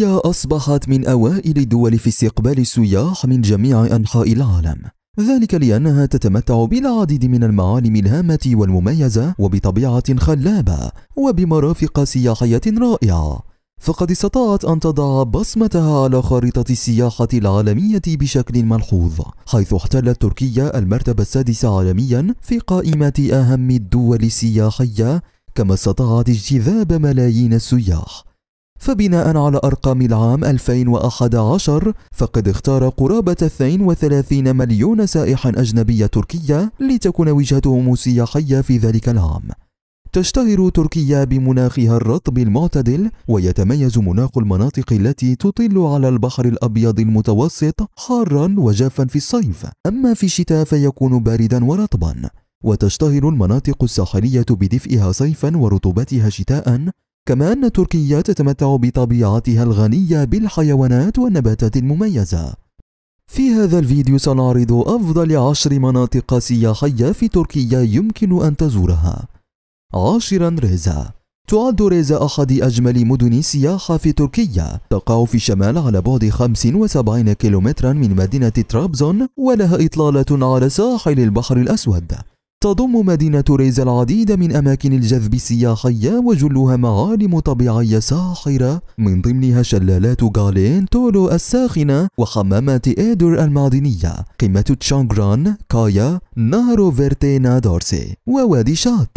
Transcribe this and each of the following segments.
تركيا أصبحت من أوائل الدول في استقبال السياح من جميع أنحاء العالم ذلك لأنها تتمتع بالعديد من المعالم الهامة والمميزة وبطبيعة خلابة وبمرافق سياحية رائعة فقد استطاعت أن تضع بصمتها على خارطة السياحة العالمية بشكل ملحوظ حيث احتلت تركيا المرتبة السادسة عالميا في قائمة أهم الدول السياحية كما استطاعت اجتذاب ملايين السياح فبناء على أرقام العام 2011 فقد اختار قرابة 32 مليون سائح أجنبية تركيا لتكون وجهتهم السياحية في ذلك العام تشتهر تركيا بمناخها الرطب المعتدل ويتميز مناخ المناطق التي تطل على البحر الأبيض المتوسط حارا وجافا في الصيف أما في الشتاء فيكون باردا ورطبا وتشتهر المناطق الساحلية بدفئها صيفا ورطوبتها شتاء كما أن تركيا تتمتع بطبيعتها الغنية بالحيوانات والنباتات المميزة في هذا الفيديو سنعرض أفضل عشر مناطق سياحية في تركيا يمكن أن تزورها عاشرا ريزا تعد ريزا أحد أجمل مدن السياحة في تركيا تقع في الشمال على بعد 75 كيلومترا من مدينة طرابزون ولها إطلالة على ساحل البحر الأسود تضم مدينة ريز العديد من أماكن الجذب السياحية وجلها معالم طبيعية ساحرة من ضمنها شلالات غالين تولو الساخنة وحمامات إيدر المعدنية قمة تشانغران كايا نهر فيرتينا دورسي ووادي شات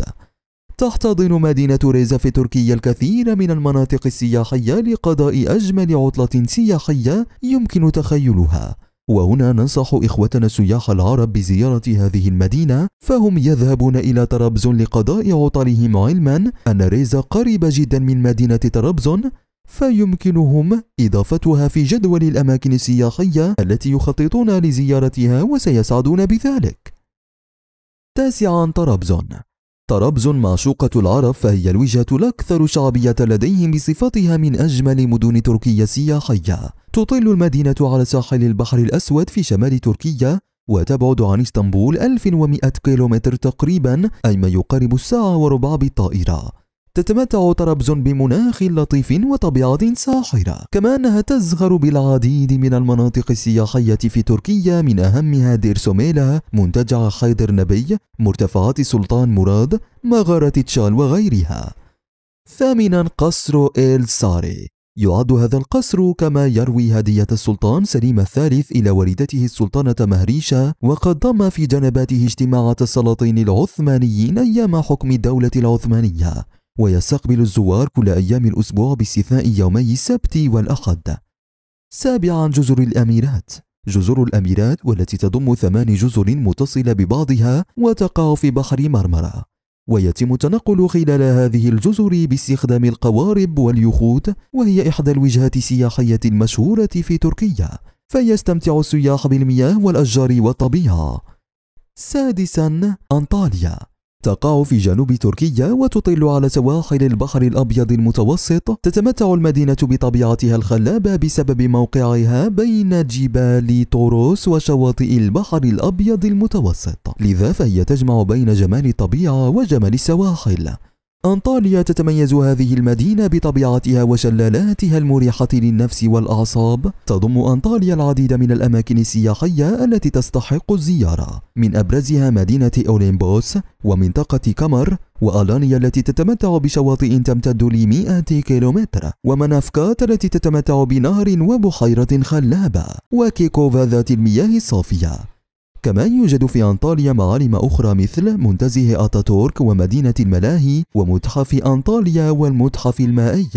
تحتضن مدينة ريزا في تركيا الكثير من المناطق السياحية لقضاء أجمل عطلة سياحية يمكن تخيلها وهنا ننصح إخوتنا السياح العرب بزيارة هذه المدينة فهم يذهبون إلى طرابزون لقضاء عطلهم علما أن ريزا قريبة جدا من مدينة طرابزون فيمكنهم إضافتها في جدول الأماكن السياحية التي يخططون لزيارتها وسيسعدون بذلك تاسعا طرابزون طرابز معشوقة العرب فهي الوجهة الأكثر شعبية لديهم بصفتها من أجمل مدن تركيا سياحية تطل المدينة على ساحل البحر الأسود في شمال تركيا وتبعد عن اسطنبول 1100 كيلومتر تقريبا أي ما يقارب الساعة وربع بالطائرة تتمتع طرابز بمناخ لطيف وطبيعة ساحرة كما أنها تزخر بالعديد من المناطق السياحية في تركيا من أهمها دير سوميلا منتجع حيدر نبي مرتفعات سلطان مراد مغارة تشال وغيرها ثامنا قصر إيل ساري يعد هذا القصر كما يروي هدية السلطان سليم الثالث إلى والدته السلطانة مهريشة وقد ضم في جنباته اجتماعات السلاطين العثمانيين أيام حكم الدولة العثمانية ويستقبل الزوار كل أيام الأسبوع باستثناء يومي السبت والأحد سابعا جزر الأميرات جزر الأميرات والتي تضم ثمان جزر متصلة ببعضها وتقع في بحر مرمرة ويتم التنقل خلال هذه الجزر باستخدام القوارب واليخوت وهي إحدى الوجهات السياحية المشهورة في تركيا فيستمتع السياح بالمياه والأشجار والطبيعة سادسا أنطاليا تقع في جنوب تركيا وتطل على سواحل البحر الأبيض المتوسط تتمتع المدينة بطبيعتها الخلابة بسبب موقعها بين جبال طوروس وشواطئ البحر الأبيض المتوسط لذا فهي تجمع بين جمال الطبيعة وجمال السواحل أنطاليا تتميز هذه المدينة بطبيعتها وشلالاتها المريحة للنفس والأعصاب تضم أنطاليا العديد من الأماكن السياحية التي تستحق الزيارة من أبرزها مدينة أوليمبوس ومنطقة كمر وألانيا التي تتمتع بشواطئ تمتد لمئة كيلومتر ومنافكات التي تتمتع بنهر وبحيرة خلابة وكيكوفا ذات المياه الصافية كما يوجد في أنطاليا معالم أخرى مثل منتزه أتاتورك ومدينة الملاهي ومتحف أنطاليا والمتحف المائي.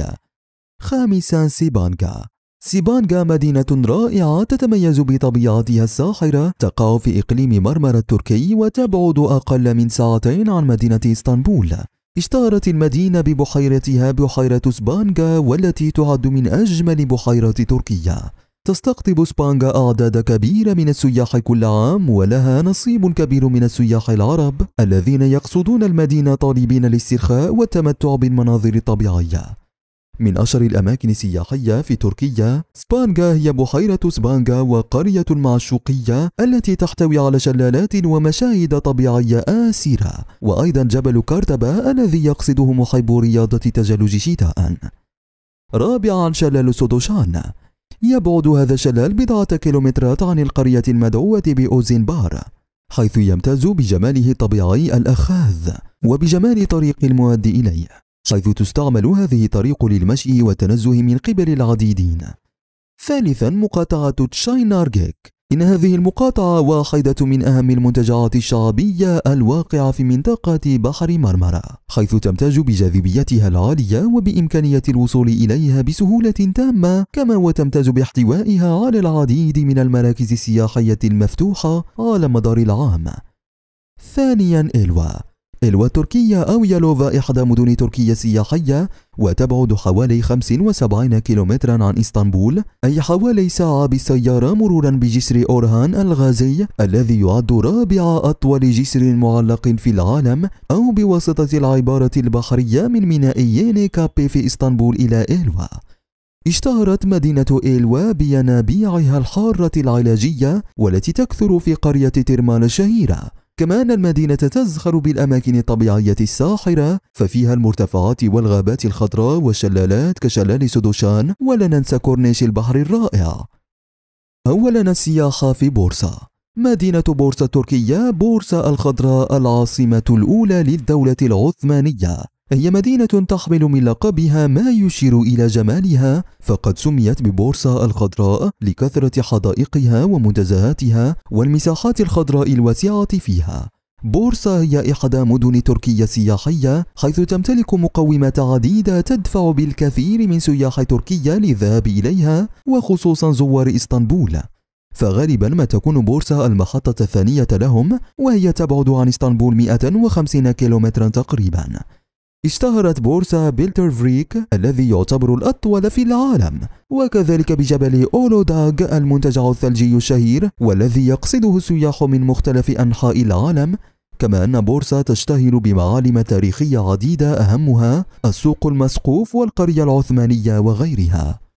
خامسا سيبانكا سيبانجا مدينة رائعة تتميز بطبيعتها الساحرة تقع في إقليم مرمرة التركي وتبعد أقل من ساعتين عن مدينة إسطنبول اشتهرت المدينة ببحيرتها بحيرة سبانجا والتي تعد من أجمل بحيرات تركيا تستقطب سبانجا أعداد كبيرة من السياح كل عام ولها نصيب كبير من السياح العرب الذين يقصدون المدينة طالبين الاسترخاء والتمتع بالمناظر الطبيعية من أشهر الأماكن السياحية في تركيا سبانجا هي بحيرة سبانجا وقرية معشوقية التي تحتوي على شلالات ومشاهد طبيعية آسرة وأيضا جبل كارتبا الذي يقصده محب رياضة تجلج شتاء رابعا شلال سودوشان يبعد هذا الشلال بضعة كيلومترات عن القرية المدعوة بأوزنبار حيث يمتاز بجماله الطبيعي الأخاذ وبجمال طريق المؤدي إليه حيث تستعمل هذه الطريق للمشي والتنزه من قبل العديدين ثالثا مقاطعة تشاينارجيك إن هذه المقاطعة واحدة من أهم المنتجعات الشعبية الواقعة في منطقة بحر مرمرة حيث تمتاز بجاذبيتها العالية وبإمكانية الوصول إليها بسهولة تامة كما وتمتاز باحتوائها على العديد من المراكز السياحية المفتوحة على مدار العام ثانيا إلوا إلوا التركية أو يالوفا إحدى مدن تركيا السياحية وتبعد حوالي 75 كيلومترا عن إسطنبول أي حوالي ساعة بالسيارة مرورا بجسر أورهان الغازي الذي يعد رابع أطول جسر معلق في العالم أو بواسطة العبارة البحرية من ميناء كابي في إسطنبول إلى إلوا اشتهرت مدينة إيلوا بينابيعها الحارة العلاجية والتي تكثر في قرية ترمان الشهيرة كما أن المدينة تزخر بالأماكن الطبيعية الساحرة ففيها المرتفعات والغابات الخضراء والشلالات كشلال سدوشان ولا ننسى كورنيش البحر الرائع أولا السياحة في بورصة مدينة بورصة التركية بورصة الخضراء العاصمة الأولى للدولة العثمانية هي مدينة تحمل من لقبها ما يشير إلى جمالها فقد سميت ببورصة الخضراء لكثرة حدائقها ومنتزهاتها والمساحات الخضراء الواسعة فيها بورصة هي إحدى مدن تركيا السياحية حيث تمتلك مقومات عديدة تدفع بالكثير من سياح تركيا للذهاب إليها وخصوصا زوار إسطنبول فغالبا ما تكون بورصة المحطة الثانية لهم وهي تبعد عن إسطنبول 150 كيلومترا تقريبا اشتهرت بورصة فريك الذي يعتبر الأطول في العالم وكذلك بجبل أولوداغ المنتجع الثلجي الشهير والذي يقصده السياح من مختلف أنحاء العالم كما أن بورصة تشتهر بمعالم تاريخية عديدة أهمها السوق المسقوف والقرية العثمانية وغيرها